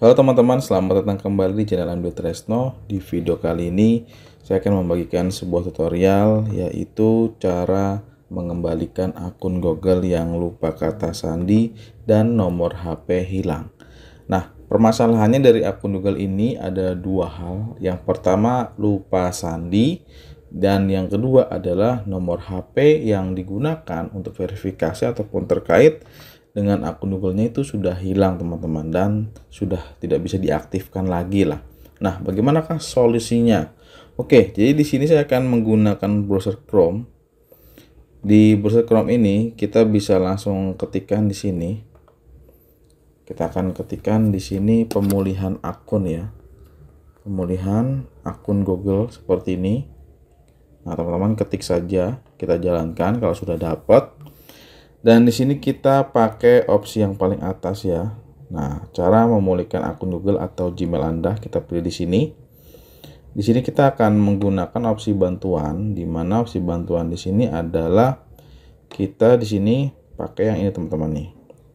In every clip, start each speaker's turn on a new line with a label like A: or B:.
A: Halo teman-teman, selamat datang kembali di channel Amdo Tresno. Di video kali ini, saya akan membagikan sebuah tutorial yaitu cara mengembalikan akun Google yang lupa kata sandi dan nomor HP hilang. Nah, permasalahannya dari akun Google ini ada dua hal. Yang pertama, lupa sandi dan yang kedua adalah nomor HP yang digunakan untuk verifikasi ataupun terkait dengan akun Google-nya itu sudah hilang teman-teman dan sudah tidak bisa diaktifkan lagi lah. Nah, bagaimanakah solusinya? Oke, jadi di sini saya akan menggunakan browser Chrome. Di browser Chrome ini kita bisa langsung ketikkan di sini. Kita akan ketikkan di sini pemulihan akun ya. Pemulihan akun Google seperti ini. Nah, teman-teman ketik saja, kita jalankan kalau sudah dapat dan di sini kita pakai opsi yang paling atas ya. Nah, cara memulihkan akun Google atau Gmail Anda kita pilih di sini. Di sini kita akan menggunakan opsi bantuan di mana opsi bantuan di sini adalah kita di sini pakai yang ini teman-teman nih.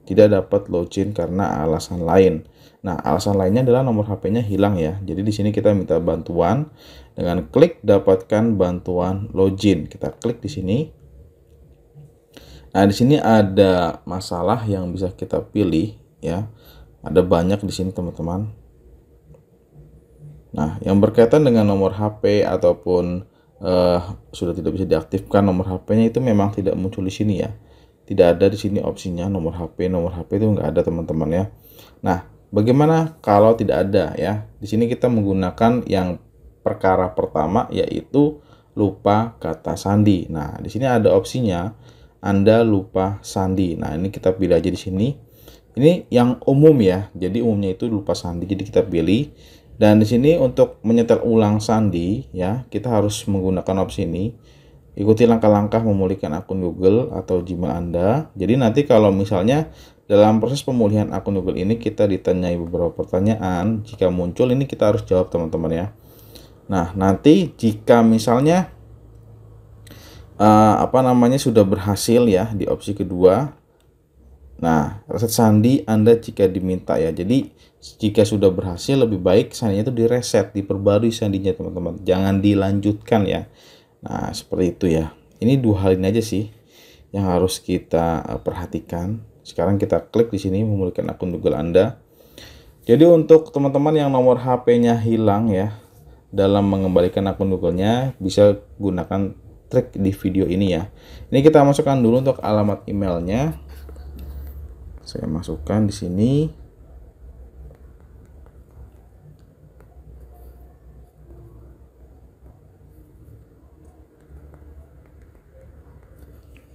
A: Tidak dapat login karena alasan lain. Nah, alasan lainnya adalah nomor HP-nya hilang ya. Jadi di sini kita minta bantuan dengan klik dapatkan bantuan login. Kita klik di sini. Nah, di sini ada masalah yang bisa kita pilih ya. Ada banyak di sini, teman-teman. Nah, yang berkaitan dengan nomor HP ataupun eh, sudah tidak bisa diaktifkan nomor HP-nya itu memang tidak muncul di sini ya. Tidak ada di sini opsinya nomor HP, nomor HP itu enggak ada, teman-teman ya. Nah, bagaimana kalau tidak ada ya? Di sini kita menggunakan yang perkara pertama yaitu lupa kata sandi. Nah, di sini ada opsinya anda lupa sandi. Nah, ini kita pilih aja di sini. Ini yang umum ya. Jadi umumnya itu lupa sandi. Jadi kita pilih dan di sini untuk menyetel ulang sandi ya, kita harus menggunakan opsi ini. Ikuti langkah-langkah memulihkan akun Google atau Gmail Anda. Jadi nanti kalau misalnya dalam proses pemulihan akun Google ini kita ditanyai beberapa pertanyaan, jika muncul ini kita harus jawab teman-teman ya. Nah, nanti jika misalnya uh, apa namanya sudah berhasil ya di opsi kedua. Nah, reset sandi Anda jika diminta ya. Jadi jika sudah berhasil lebih baik sandinya itu direset, diperbarui sandinya teman-teman. Jangan dilanjutkan ya. Nah, seperti itu ya. Ini dua hal ini aja sih yang harus kita eh, perhatikan. Sekarang kita klik di sini memulihkan akun Google Anda. Jadi untuk teman-teman yang nomor HP-nya hilang ya dalam mengembalikan akun Google-nya bisa gunakan trik di video ini ya. Ini kita masukkan dulu untuk alamat emailnya. Saya masukkan di sini.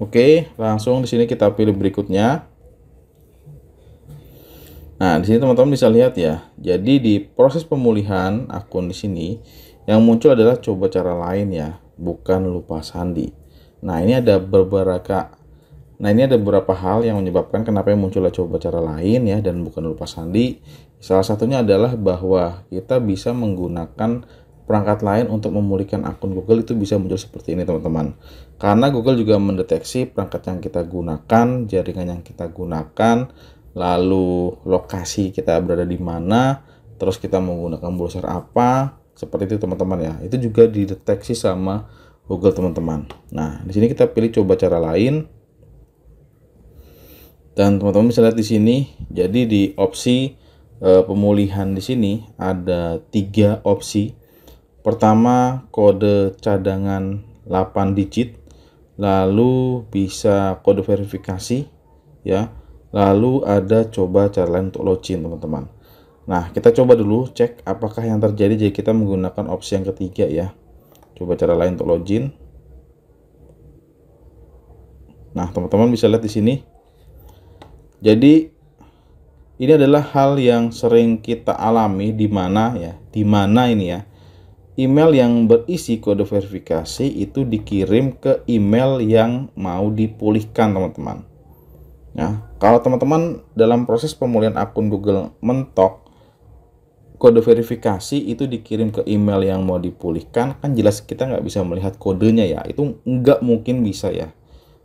A: Oke, langsung di sini kita pilih berikutnya. Nah, di sini teman-teman bisa lihat ya. Jadi di proses pemulihan akun di sini yang muncul adalah coba cara lain ya bukan lupa sandi. Nah, ini ada beberapa Nah, ini ada beberapa hal yang menyebabkan kenapa yang munculnya coba cara lain ya dan bukan lupa sandi. Salah satunya adalah bahwa kita bisa menggunakan perangkat lain untuk memulihkan akun Google itu bisa muncul seperti ini teman-teman. Karena Google juga mendeteksi perangkat yang kita gunakan, jaringan yang kita gunakan, lalu lokasi kita berada di mana, terus kita menggunakan browser apa, seperti itu teman-teman ya. Itu juga dideteksi sama Google teman-teman. Nah, di sini kita pilih coba cara lain. Dan teman-teman bisa lihat di sini, jadi di opsi e, pemulihan di sini ada tiga opsi. Pertama, kode cadangan 8 digit, lalu bisa kode verifikasi ya. Lalu ada coba cara lain untuk login, teman-teman. Nah, kita coba dulu cek apakah yang terjadi jika kita menggunakan opsi yang ketiga ya. Coba cara lain untuk login. Nah, teman-teman bisa lihat di sini. Jadi ini adalah hal yang sering kita alami di mana ya, di mana ini ya. Email yang berisi kode verifikasi itu dikirim ke email yang mau dipulihkan, teman-teman. Nah, kalau teman-teman dalam proses pemulihan akun Google mentok, kode verifikasi itu dikirim ke email yang mau dipulihkan kan jelas kita nggak bisa melihat kodenya ya itu nggak mungkin bisa ya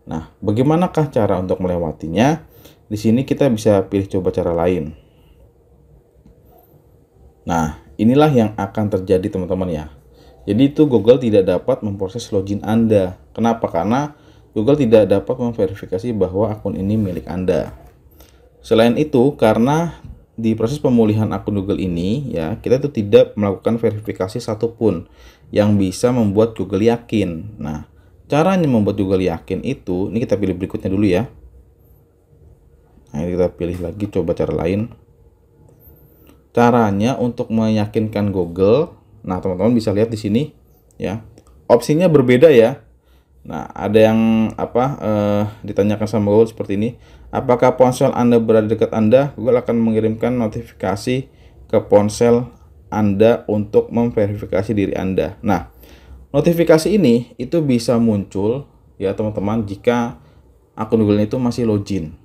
A: nah bagaimanakah cara untuk melewatinya di sini kita bisa pilih coba cara lain nah inilah yang akan terjadi teman-teman ya jadi itu Google tidak dapat memproses login Anda kenapa karena Google tidak dapat memverifikasi bahwa akun ini milik Anda Selain itu, karena di proses pemulihan akun Google ini ya kita itu tidak melakukan verifikasi satupun yang bisa membuat Google yakin. Nah, caranya membuat Google yakin itu ini kita pilih berikutnya dulu ya. Nah, ini kita pilih lagi coba cara lain. Caranya untuk meyakinkan Google. Nah, teman-teman bisa lihat di sini ya. Opsinya berbeda ya. Nah, ada yang apa eh, ditanyakan sama Google seperti ini apakah ponsel Anda berada dekat Anda, Google akan mengirimkan notifikasi ke ponsel Anda untuk memverifikasi diri Anda. Nah, notifikasi ini itu bisa muncul ya teman-teman jika akun Google itu masih login.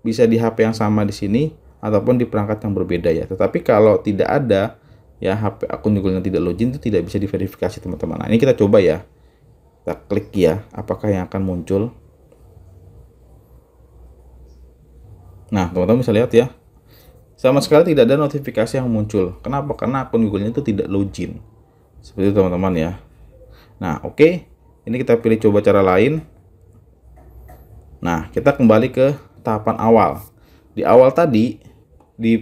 A: Bisa di HP yang sama di sini ataupun di perangkat yang berbeda ya. Tetapi kalau tidak ada ya HP akun Google yang tidak login itu tidak bisa diverifikasi teman-teman. Nah, ini kita coba ya. Kita klik ya apakah yang akan muncul Nah, teman-teman bisa lihat ya. Sama sekali tidak ada notifikasi yang muncul. Kenapa? Karena akun Google itu tidak login. Seperti itu teman-teman ya. Nah, oke. Okay. Ini kita pilih coba cara lain. Nah, kita kembali ke tahapan awal. Di awal tadi di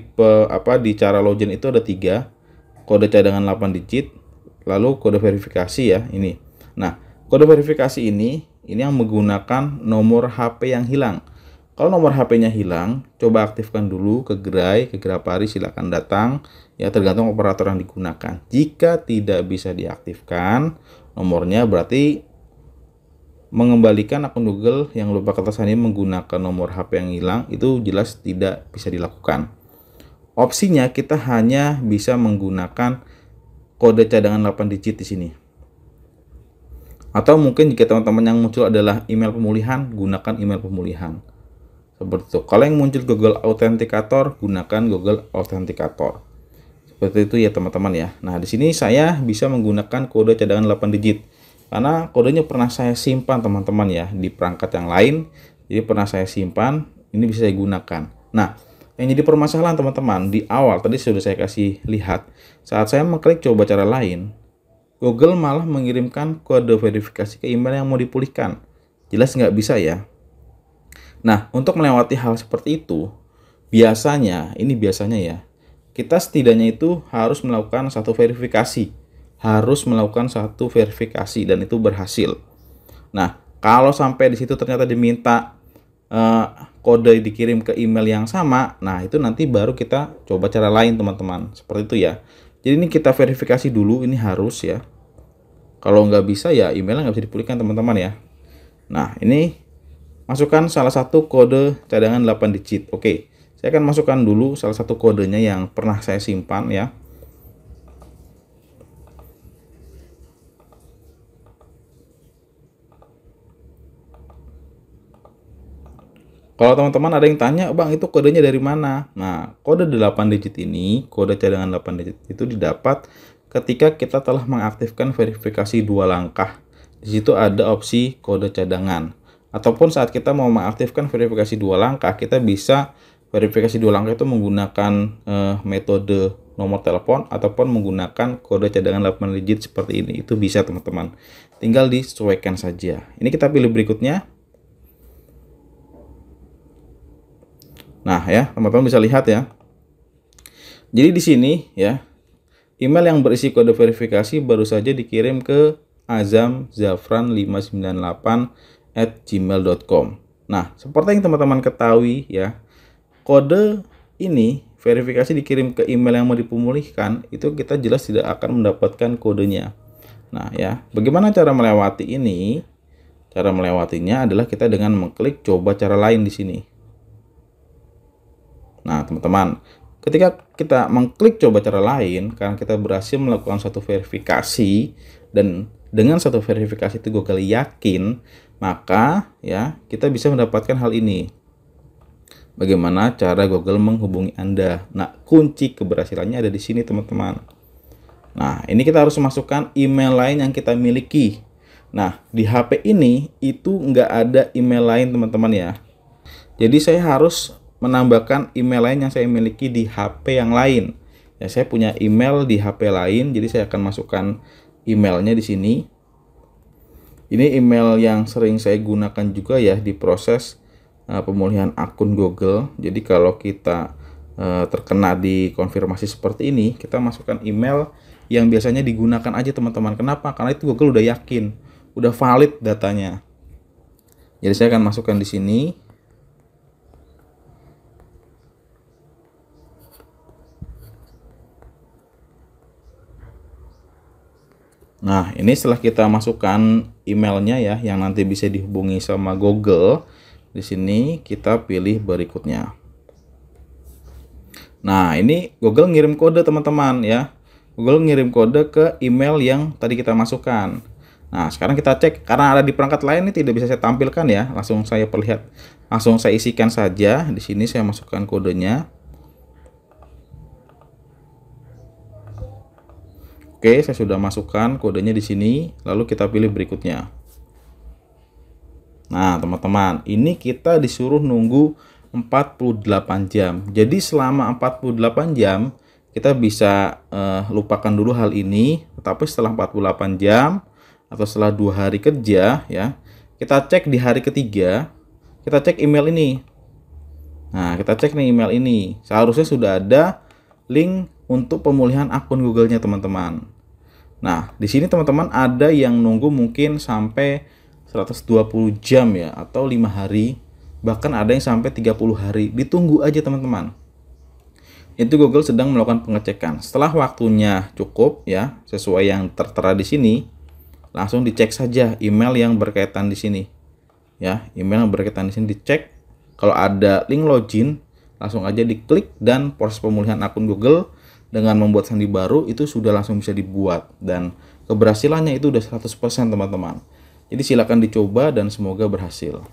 A: apa di cara login itu ada tiga kode cadangan 8 digit, lalu kode verifikasi ya ini. Nah, kode verifikasi ini ini yang menggunakan nomor HP yang hilang kalau nomor HP-nya hilang, coba aktifkan dulu ke gerai, ke Grapari silakan datang ya tergantung operator yang digunakan. Jika tidak bisa diaktifkan nomornya berarti mengembalikan akun Google yang lupa ini menggunakan nomor HP yang hilang itu jelas tidak bisa dilakukan. Opsinya kita hanya bisa menggunakan kode cadangan 8 digit di sini. Atau mungkin jika teman-teman yang muncul adalah email pemulihan, gunakan email pemulihan. Seperti itu. Kalau yang muncul Google Authenticator, gunakan Google Authenticator. Seperti itu ya teman-teman ya. Nah, di sini saya bisa menggunakan kode cadangan 8 digit. Karena kodenya pernah saya simpan teman-teman ya di perangkat yang lain. Jadi pernah saya simpan, ini bisa saya gunakan. Nah, yang jadi permasalahan teman-teman di awal tadi sudah saya kasih lihat saat saya mengklik coba cara lain Google malah mengirimkan kode verifikasi ke email yang mau dipulihkan jelas nggak bisa ya Nah, untuk melewati hal seperti itu, biasanya, ini biasanya ya, kita setidaknya itu harus melakukan satu verifikasi. Harus melakukan satu verifikasi dan itu berhasil. Nah, kalau sampai di situ ternyata diminta uh, kode dikirim ke email yang sama, nah itu nanti baru kita coba cara lain teman-teman. Seperti itu ya. Jadi ini kita verifikasi dulu, ini harus ya. Kalau nggak bisa ya emailnya nggak bisa dipulihkan teman-teman ya. Nah ini masukkan salah satu kode cadangan 8 digit. Oke, saya akan masukkan dulu salah satu kodenya yang pernah saya simpan ya. Kalau teman-teman ada yang tanya, Bang, itu kodenya dari mana? Nah, kode 8 digit ini, kode cadangan 8 digit itu didapat ketika kita telah mengaktifkan verifikasi dua langkah. Di situ ada opsi kode cadangan. Ataupun saat kita mau mengaktifkan verifikasi dua langkah, kita bisa verifikasi dua langkah itu menggunakan uh, metode nomor telepon ataupun menggunakan kode cadangan 8 digit seperti ini. Itu bisa teman-teman. Tinggal disesuaikan saja. Ini kita pilih berikutnya. Nah, ya, teman-teman bisa lihat ya. Jadi di sini ya, email yang berisi kode verifikasi baru saja dikirim ke azamzafran598 at gmail.com Nah, seperti yang teman-teman ketahui ya, kode ini verifikasi dikirim ke email yang mau dipemulihkan, itu kita jelas tidak akan mendapatkan kodenya. Nah, ya, bagaimana cara melewati ini? Cara melewatinya adalah kita dengan mengklik coba cara lain di sini. Nah, teman-teman, ketika kita mengklik coba cara lain karena kita berhasil melakukan satu verifikasi dan dengan satu verifikasi itu gue kali yakin maka ya kita bisa mendapatkan hal ini. Bagaimana cara Google menghubungi Anda? Nah, kunci keberhasilannya ada di sini, teman-teman. Nah, ini kita harus masukkan email lain yang kita miliki. Nah, di HP ini itu nggak ada email lain, teman-teman ya. Jadi saya harus menambahkan email lain yang saya miliki di HP yang lain. Ya, saya punya email di HP lain, jadi saya akan masukkan emailnya di sini. Ini email yang sering saya gunakan juga ya di proses uh, pemulihan akun Google. Jadi kalau kita uh, terkena di konfirmasi seperti ini, kita masukkan email yang biasanya digunakan aja teman-teman. Kenapa? Karena itu Google udah yakin, udah valid datanya. Jadi saya akan masukkan di sini Nah, ini setelah kita masukkan emailnya ya, yang nanti bisa dihubungi sama Google. Di sini kita pilih berikutnya. Nah, ini Google ngirim kode teman-teman ya. Google ngirim kode ke email yang tadi kita masukkan. Nah, sekarang kita cek karena ada di perangkat lain ini tidak bisa saya tampilkan ya. Langsung saya perlihat, langsung saya isikan saja. Di sini saya masukkan kodenya. Oke, saya sudah masukkan kodenya di sini, lalu kita pilih berikutnya. Nah, teman-teman, ini kita disuruh nunggu 48 jam. Jadi selama 48 jam kita bisa uh, lupakan dulu hal ini, tetapi setelah 48 jam atau setelah dua hari kerja ya, kita cek di hari ketiga, kita cek email ini. Nah, kita cek nih email ini. Seharusnya sudah ada link untuk pemulihan akun Google-nya, teman-teman. Nah, di sini teman-teman ada yang nunggu mungkin sampai 120 jam ya atau 5 hari, bahkan ada yang sampai 30 hari. Ditunggu aja teman-teman. Itu Google sedang melakukan pengecekan. Setelah waktunya cukup ya, sesuai yang tertera di sini, langsung dicek saja email yang berkaitan di sini. Ya, email yang berkaitan di sini dicek. Kalau ada link login, langsung aja diklik dan proses pemulihan akun Google dengan membuat sandi baru itu sudah langsung bisa dibuat dan keberhasilannya itu udah 100% teman-teman. Jadi silakan dicoba dan semoga berhasil.